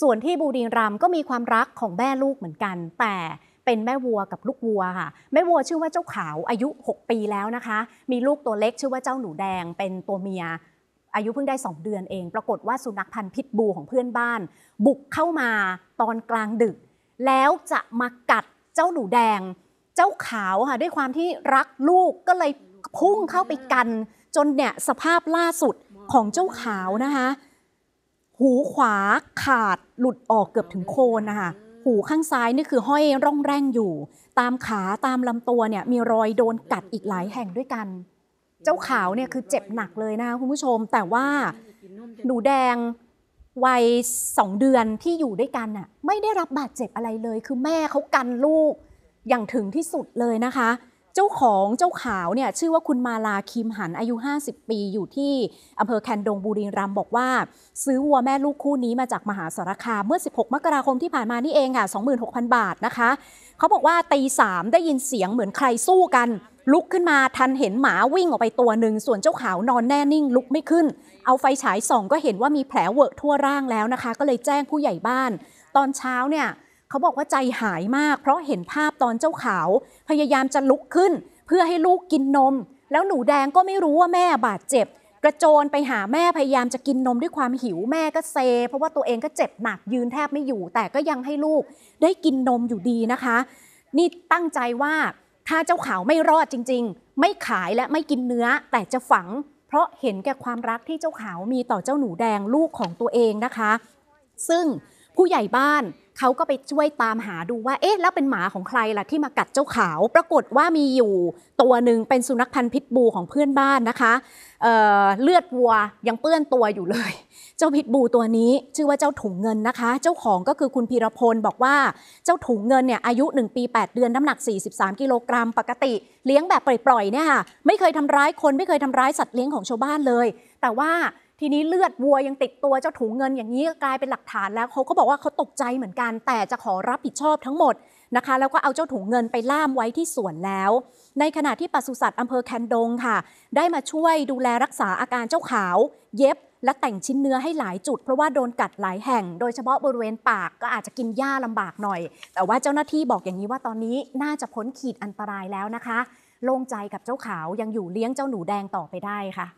ส่วนที่บูรีรัมก็มีความรักของแม่ลูกเหมือนกัน แต่เป็นแม่วัวกับลูกวัวค่ะแม่วัวชื่อว่าเจ้าขาว อายุ 6 ปีแล้วนะคะ มีลูกตัวเล็กชื่อว่าเจ้าหนูแดงเป็นตัวเมีย อายุเพิ่งได้2เดือนเอง ปรากฏว่าสุนัขพันธุ์พิษบูของเพื่อนบ้าน บุกเข้ามาตอนกลางดึก แล้วจะมากัดเจ้าหนูแดง เจ้าขาวค่ะด้วยความที่รักลูกก็เลยพุ่งเข้าไปกัน จนเนี่ยสภาพล่าสุดของเจ้าขาวนะคะหูขวาขาดหลุดออกเกือบถึงโคนนะคะหูข้างซ้ายนี่คือห้อยร่องแร่งอยู่ ตามขาตามลำตัวเนี่ยมีรอยโดนกัดอีกหลายแห่งด้วยกัน เจ้าขาวเนี่ยคือเจ็บหนักเลยนะคุณผู้ชมแต่ว่าหนูแดงวัยสองเดือนที่อยู่ด้วยกันน่ะไม่ได้รับบาดเจ็บอะไรเลยคือแม่เขากันลูกอย่างถึงที่สุดเลยนะคะเจ้าของเจ้าขาวเนี่ยชื่อว่าคุณมาลาคิมหันอายุ 50 ปีอยู่ที่อำเภอแคนดงบุรีรัมย์บอกว่า ซื้อวัวแม่ลูกคู่นี้มาจากมหาสารคามเมื่อ 16 มกราคมที่ผ่านมานี่เองค่ะ26,000 บาทนะคะเขาบอกว่าตีสามได้ยินเสียงเหมือนใครสู้กัน ลุกขึ้นมาทันเห็นหมาวิ่งออกไปตัวหนึ่ง ส่วนเจ้าขาวนอนแน่นิ่งลุกไม่ขึ้น เอาไฟฉายส่องก็เห็นว่ามีแผลเวอะทั่วร่างแล้วนะคะ ก็เลยแจ้งผู้ใหญ่บ้าน ตอนเช้าเนี่ยเขาบอกว่าใจหายมาก เพราะเห็นภาพตอนเจ้าขาวพยายามจะลุกขึ้น เพื่อให้ลูกกินนม แล้วหนูแดงก็ไม่รู้ว่าแม่บาดเจ็บ กระโจนไปหาแม่พยายามจะกินนมด้วยความหิวแม่ก็เซ เพราะว่าตัวเองก็เจ็บหนักยืนแทบไม่อยู่ แต่ก็ยังให้ลูกได้กินนมอยู่ดีนะคะ นี่ตั้งใจว่าถ้าเจ้าขาวไม่รอดจริง ๆ ไม่ขายและไม่กินเนื้อ แต่จะฝังเพราะเห็นแก่ความรักที่เจ้าขาวมีต่อเจ้าหนูแดงลูกของตัวเองนะคะ ซึ่งผู้ใหญ่บ้านเขาก็ไปช่วยตามหาดูว่า เอ๊ะ แล้วเป็นหมา ของใครล่ะที่มากัดเจ้าขาว ปรากฏว่ามีอยู่ตัวหนึ่งเป็นสุนัขพันธุ์พิษบูของเพื่อนบ้านนะคะเเลือดวัวยังเปื้อนตัวอยู่เลย เจ้าพิษบูตัวนี้ชื่อว่าเจ้าถุงเงินนะคะ เจ้าของก็คือคุณพีรพลบอกว่า เจ้าถุงเงินเนี่ยอายุ1ปี8 เดือนน้ำหนัก 43 กิโลกรัม ปกติเลี้ยงแบบปล่อยๆเนี่ยค่ะไม่เคยทำร้ายคนไม่เคยทำร้ายสัตว์เลี้ยงของชาวบ้านเลย แต่ว่าทีนี้เลือดวัวยังติดตัวเจ้าถุงเงินอย่างนี้กลายเป็นหลักฐานแล้วเขาก็บอกว่าเขาตกใจเหมือนกัน แต่จะขอรับผิดชอบทั้งหมดนะคะ แล้วก็เอาเจ้าถุงเงินไปล่ามไว้ที่สวนแล้ว ในขณะที่ปศุสัตว์อำเภอแคนดง ค่ะ ได้มาช่วยดูแลรักษาอาการเจ้าขาว เย็บ และแต่งชิ้นเนื้อให้หลายจุดเพราะว่าโดนกัดหลายแห่ง โดยเฉพาะบริเวณปากก็อาจจะกินหญ้าลำบากหน่อย แต่ว่าเจ้าหน้าที่บอกอย่างนี้ว่าตอนนี้น่าจะพ้นขีดอันตรายแล้วนะคะโล่งใจกับเจ้าขาวยังอยู่เลี้ยงเจ้าหนูแดงต่อไปได้ค่ะ